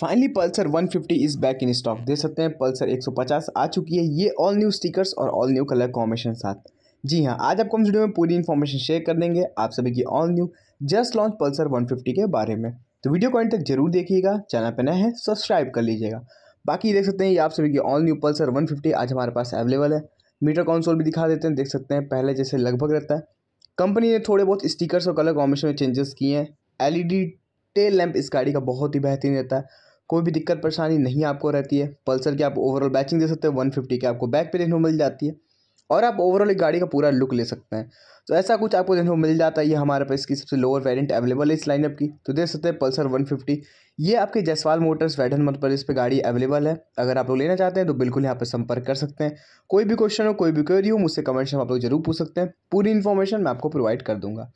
finally Pulsar 150 is back in stock देख सकते हैं पल्सर 150 आ चुकी है ये ऑल न्यू स्टिकर्स और ऑल न्यू कलर कॉम्बिनेशन साथ जी हाँ आज आपको हम वीडियो में पूरी इन्फॉर्मेशन शेयर कर देंगे आप सभी की all new just launch Pulsar 150 के बारे में तो वीडियो को अंत तक जरूर देखिएगा चैनल पर नए हैं सब्सक्राइब कर लीजिएगा बाकी देख सकते हैं ये आप सभी की ऑल न्यू पल्सर वन आज हमारे पास अवेलेबल है मीटर कॉन्सोल भी दिखा देते हैं देख सकते हैं पहले जैसे लगभग रहता है कंपनी ने थोड़े बहुत स्टिकर्स और कलर कॉम्बिनेशन में चेंजेस किए हैं एल टेल लैंप इस गाड़ी का बहुत ही बेहतरीन रहता है कोई भी दिक्कत परेशानी नहीं आपको रहती है पल्सर की आप ओवरऑल बैचिंग दे सकते हैं वन फिफ्टी की आपको बैक पे देखने को मिल जाती है और आप ओवरऑल गाड़ी का पूरा लुक ले सकते हैं तो ऐसा कुछ आपको देखने को मिल जाता है ये हमारे पास इसकी सबसे लोअर वेरिएंट अवेलेबल है इस लाइनअप की तो देख सकते हैं पल्सर 150 ये आपके जसवाल मोटर्स वैडन मध्य प्रदेश पर गाड़ी अवेलेबल है अगर आप लोग लेना चाहते हैं तो बिल्कुल यहाँ पर संपर्क कर सकते हैं कोई भी क्वेश्चन हो कोई भी क्वेरी हो मुझसे कमेंट्स में आप लोग जरूर पूछ सकते हैं पूरी इन्फॉर्मेशन मैं आपको प्रोवाइड कर दूंगा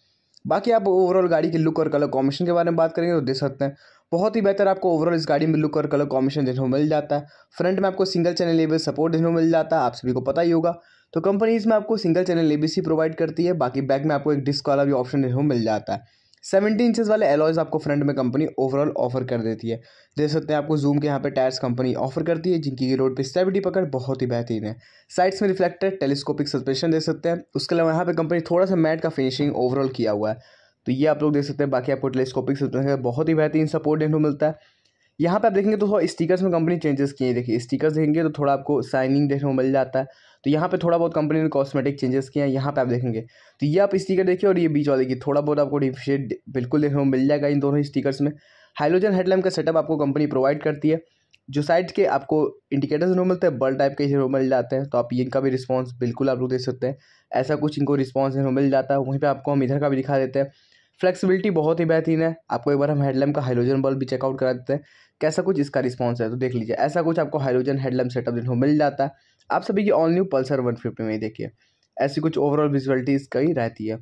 बाकी आप ओवरऑल गाड़ी के लुक और कलर कॉम्बिनेशन के बारे में बात करेंगे तो देख सकते हैं बहुत ही बेहतर आपको ओवरऑल इस गाड़ी में लुक और कलर कॉम्बिनेशन देखने को मिल जाता है फ्रंट में आपको सिंगल चैनल एबीएस सपोर्ट देखने को मिल जाता है आप सभी को पता ही होगा तो कंपनी इसमें आपको सिंगल चैनल एबीसी प्रोवाइड करती है बाकी बैक में आपको एक डिस्क वाला भी ऑप्शन देखने को मिल जाता है सेवेंटी इंचेस वाले एलॉयज आपको फ्रंट में कंपनी ओवरऑल ऑफर कर देती है देख सकते हैं आपको जूम के यहाँ पे टायर्स कंपनी ऑफर करती है जिनकी की रोड पे स्टेबिलिटी पकड़ बहुत ही बेहतरीन है साइड्स में रिफ्लेक्टर टेलीस्कोपिक सस्पेंशन देख सकते हैं उसके अलावा यहाँ पे कंपनी थोड़ा सा मैट का फिनिशिंग ओवरऑल किया हुआ है तो ये आप लोग देख सकते हैं बाकी आपको टेलीस्कोपिक सिस्टम बहुत ही बेहतरीन सपोर्ट देखने को मिलता है यहाँ पे आप देखेंगे तो थोड़ा स्टिकर्स में कंपनी चेंजेस किए हैं देखिए स्टिकर्स देखेंगे तो थोड़ा आपको साइनिंग देखने को मिल जाता है तो यहाँ पे थोड़ा बहुत कंपनी ने कॉस्मेटिक चेंजेस किए हैं यहाँ पे आप देखेंगे तो ये आप स्टिकर देखिए और ये बीच वाले की थोड़ा बहुत आपको डिफिशेट बिल्कुल देखने को मिल जाएगा इन दोनों स्टिकर्स में हाइड्रोजन हेडलैम्प का सेटअप आपको कंपनी प्रोवाइड करती है जो साइड के आपको इंडिकेटर्स नहीं मिलते हैं बल्ब टाइप के रोम मिल जाते हैं तो आप इनका भी रिस्पॉन्स बिल्कुल आप लोग देख सकते हैं ऐसा कुछ इनको रिस्पॉन्स रोम मिल जाता है वहीं पर आपको हम इधर का भी दिखा देते हैं फ्लेक्सिबिलिटी बहुत ही बेहतरीन है आपको एक बार हम हेडलैम का हाइड्रोजन बल्ब भी चेकआउट करा देते हैं कैसा कुछ इसका रिस्पॉन्स है तो देख लीजिए ऐसा कुछ आपको हाइड्रोजन हेडलैम सेटअप देखने को मिल जाता है आप सभी की all new Pulsar one fifty में ही देखिए ऐसी कुछ ओवरऑल विजुअलिटी इसका ही रहती है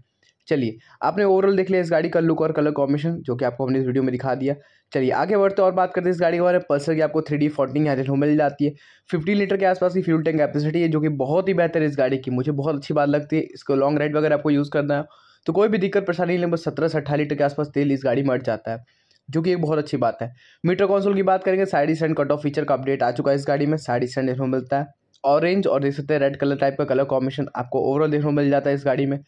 चलिए आपने ओवरऑल देख लिया इस गाड़ी का लुक और कलर कॉम्बिनेशन जो कि आपको हमने इस वीडियो में दिखा दिया चलिए आगे बढ़ते और बात करते हैं इस गाड़ी के बारे में पल्सर की आपको थ्री डी फोर्टिंग यहाँ देखने मिल जाती है फिफ्टी लीटर के आसपास की फ्यूल टैंक कैपेसिटी है जो कि बहुत ही बेहतर है इस गाड़ी की मुझे बहुत अच्छी बात लगती है इसको लॉन्ग राइड वगैरह आपको यूज़ करना है तो कोई भी दिक्कत परेशानी नहीं बस सत्रह से अट्ठाईस लीटर के आसपास तेल इस गाड़ी में अट जाता है जो कि एक बहुत अच्छी बात है मीटर कंसोल की बात करेंगे side stand cut off feature का अपडेट आ चुका है इस गाड़ी में साइड स्टैंड देखने को मिलता है ऑरेंज और देख सकते हैं रेड कलर टाइप का कलर कॉम्बिनेशन आपको ओवरऑल देखने को मिल जाता है इस गाड़ी में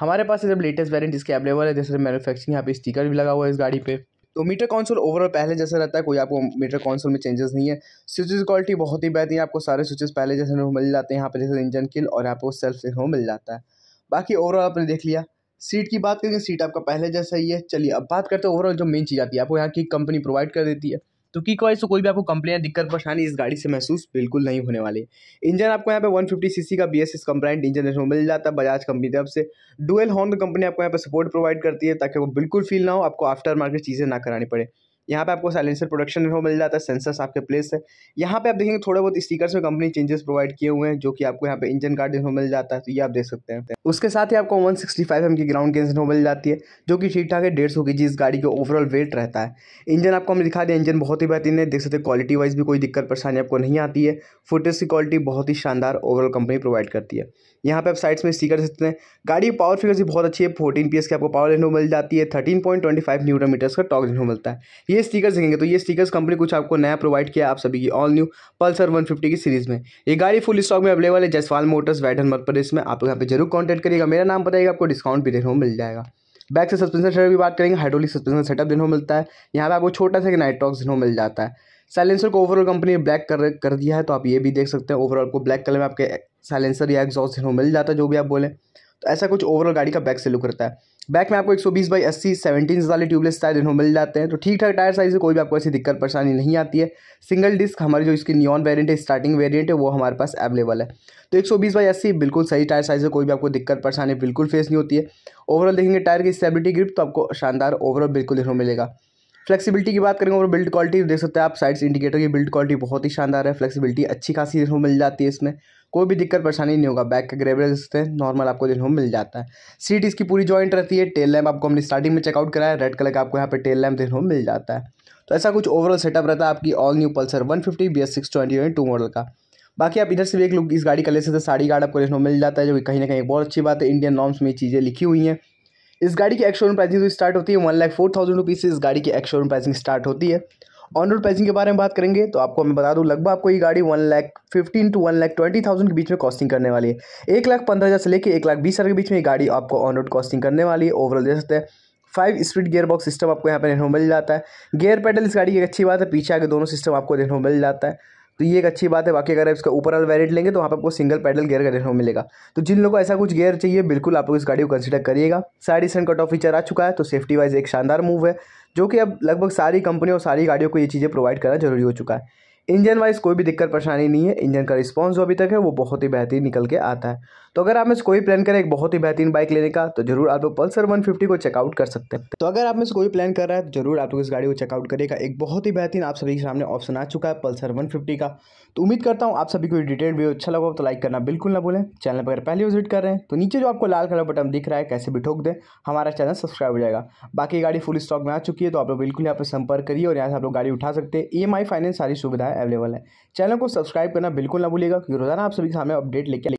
हमारे पास जब लेटेस्ट वेरियंट इसके अवेलेबल है जैसे मैनुफैक्चरिंग यहाँ पे स्टिकर भी लगा हुआ है इस गाड़ी पे तो मीटर कॉन्सोल ओवरऑल पहले जैसा रहता है कोई आपको मीटर कॉन्सोल में चेंजेस नहीं है स्विचेज क्वालिटी बहुत ही बेहतरीन आपको सारे स्विचेस पहले जैसे मिल जाते हैं यहाँ पर जैसे इंजन किल और यहाँ पर सेल्फ देखने मिल जाता है बाकी ओवरऑल आपने देख लिया सीट की बात करेंगे सीट आपका पहले जैसा ही है चलिए अब बात करते हैं ओवरऑल जो मेन चीज़ आती है आपको यहाँ की कंपनी प्रोवाइड कर देती है तो की वाइज से तो कोई भी आपको कंप्लेन दिक्कत परेशानी इस गाड़ी से महसूस बिल्कुल नहीं होने वाली इंजन आपको यहाँ पे 150 सीसी का B S S compliant engine इसमें मिल जाता है बजाज कंपनी तरफ से डुअल हॉर्न कंपनी आपको यहाँ पे सपोर्ट प्रोवाइड करती है ताकि वो बिल्कुल फील ना हो आपको आफ्टर मार्केट चीज़ें ना करानी पड़े यहाँ पे आपको साइलेंसर प्रोडक्शन हो मिल जाता है सेंसर्स आपके प्लेस है यहाँ पे आप देखेंगे थोड़े बहुत स्टिकर्स में कंपनी चेंजेस प्रोवाइड किए हुए हैं जो कि आपको यहाँ पे इंजन कार्ड में मिल जाता है तो ये आप देख सकते हैं उसके साथ ही आपको वन सिक्सटी फाइव एम की ग्राउंड गेंस हो मिल जाती है जो कि ठीक ठाक है डेढ़ सौ के जी इस गाड़ी का ओवरऑल वेट रहता है इंजन आपको हम दिखा दें इंजन बहुत ही बेहतरीन है देख सकते हैं क्वालिटी वाइज भी कोई दिक्कत परेशानी आपको नहीं आती है फुटेज की क्वालिटी बहुत ही शानदार ओवरऑल कंपनी प्रोवाइड करती है यहाँ पे आप साइड्स में स्टिकर सकते हैं गाड़ी पावर फिगर से बहुत अच्छी है फोर्टीन पी की आपको पावर लेनो मिल जाती है thirteen point twenty five Newton metres का टॉक लेनो मिलता है ये स्टीकर्स देखेंगे तो ये स्टीकर्स कंपनी कुछ आपको नया प्रोवाइड किया आप सभी की all new Pulsar one fifty की सीरीज में ये गाड़ी फुल स्टॉक में अवेलेबल है जसवाल मोटर्स वैडन मध्य प्रदेश में आप यहाँ पर जरूर कॉन्टैक्ट करिएगा मेरा नाम बताइएगा आपको डिस्काउंट भी देखो मिल जाएगा बैक से सस्पेंशन सेटअप की बात करेंगे हाइड्रोलिक सस्पेंशन सेटअप देखो मिलता है यहाँ पे आपको छोटा सा टॉक्स देखो मिल जाता है साइलेंसर को ओवरऑल कंपनी ने ब्लैक कर कर दिया है तो आप ये भी देख सकते हैं ओवरऑल को ब्लैक कलर में आपके साइलेंसर या एग्जॉस्ट हिनो मिल जाता है जो भी आप बोलें तो ऐसा कुछ ओवरऑल गाड़ी का बैक से लुक रहता है बैक में आपको 120 बाई 80 सेवेंटीन वाले ट्यूबलेस टायर इन्हों मिल जाते हैं तो ठीक ठाक टायर साइज से कोई भी आपको ऐसी दिक्कत परेशानी नहीं आती है सिंगल डिस्क हमारी जो इसकी नियॉन वेरिएंट है स्टार्टिंग वेरिएंट है वो हमारे पास अवेलेबल है तो 120 बाई 80 बिल्कुल सही टायर साइज से कोई भी आपको दिक्कत परेशानी बिल्कुल फेस नहीं होती है ओवरऑल देखेंगे टायर की स्टेबिलिटी ग्रिप तो आपको शानदार ओवरऑल बिल्कुल इन्हों मिलेगा फ्लेक्सिबिलिटी की बात करेंगे और बिल्ड क्वालिटी देख सकते हैं आप साइड्स इंडिकेटर की बिल्ड क्वालिटी बहुत ही शानदार है फ्लेक्सिबिलिटी अच्छी खासी देखने मिल जाती है इसमें कोई भी दिक्कत परेशानी नहीं होगा बैक का ग्रेवरेज देखते हैं नॉर्मल आपको देखने मिल जाता है सीट इसकी पूरी जॉइंट रहती है टेल लैम्प आपको हमने स्टार्टिंग में चेकआउट कराया रेड कलर का आपको यहाँ पर टेल लैम्प देखने मिल जाता है तो ऐसा कुछ ओवरऑल सेटअप रहता है आपकी all new Pulsar one fifty B S six twenty two model का बाकी आप इधर से भी एक लुक इस गाड़ी का ले सकते हैं साड़ी गार्ड आपको देखने मिल जाता है जो कहीं ना कहीं बहुत अच्छी बात है इंडियन नॉर्म्स में चीज़ें लिखी हुई हैं इस गाड़ी की एक्शोरूम प्राइसिंग स्टार्ट होती है one lakh four thousand rupees से इस गाड़ी की एक्शोरूम प्राइसिंग स्टार्ट होती है ऑन रोड प्राइसिंग के बारे में बात करेंगे तो आपको मैं बता दूं लगभग आपको ये गाड़ी one lakh fifteen to one lakh twenty thousand के बीच में कॉस्टिंग करने वाली है एक लाख पंद्रह हज़ार से लेकर एक लाख बीस हज़ार के बीच में ये गाड़ी आपको ऑन रोड कॉस्टिंग करने वाली है ओवरऑल दे सकते हैं five speed gear box system आपको यहाँ पर देखने को मिल जाता है गियर पेडल इस गाड़ी की अच्छी बात है पीछे आगे दोनों सिस्टम आपको देखने को मिल जाता है तो ये एक अच्छी बात है बाकी अगर आप इसका ओवरऑल वेरिएंट लेंगे तो वहाँ पर आपको सिंगल पैडल गियर का देखने को मिलेगा तो जिन लोगों को ऐसा कुछ गियर चाहिए बिल्कुल आप लोग इस गाड़ी को कंसिडर करिएगा side sun cut off feature आ चुका है तो सेफ्टी वाइज एक शानदार मूव है जो कि अब लगभग सारी कंपनी और सारी गाड़ियों को ये चीज़ें प्रोवाइड करना जरूरी हो चुका है इंजन वाइज कोई भी दिक्कत परेशानी नहीं है इंजन का रिस्पॉन्स जो अभी तक है वो बहुत ही बेहतरीन निकल के आता है तो अगर आप में से कोई प्लान करें एक बहुत ही बेहतरीन बाइक लेने का तो जरूर आप लोग पल्सर वन फिफ्टी को चेकआउट कर सकते हैं तो अगर आप में से कोई प्लान कर रहा है तो जरूर आप लोग इस गाड़ी को चेकआउट करेगा एक बहुत ही बेहतरीन आप सभी के सामने ऑप्शन आ चुका है पल्सर वन का तो उम्मीद करता हूँ आप सभी को डिटेल वीडियो अच्छा लगा तो लाइक करना बिल्कुल ना भूलें चैनल पर अगर पहले विजिट कर रहे हैं तो नीचे जो आपको लाल कलर बटन दिख रहा है कैसे भी ठोक दें हमारा चैनल सब्सक्राइब हो जाएगा बाकी गाड़ी फुल स्टॉक में आ चुकी है तो आप लोग बिल्कुल यहाँ पर संपर्क करिए और यहाँ से आप लोग गाड़ी उठा सकते हैं ई e फाइनेंस सारी सुविधाएं अवेलेबल है चैनल को सब्सक्राइब करना बिल्कुल ना भूलिएगा क्योंकि रोजाना आप सभी के सामने अपडेट लेकर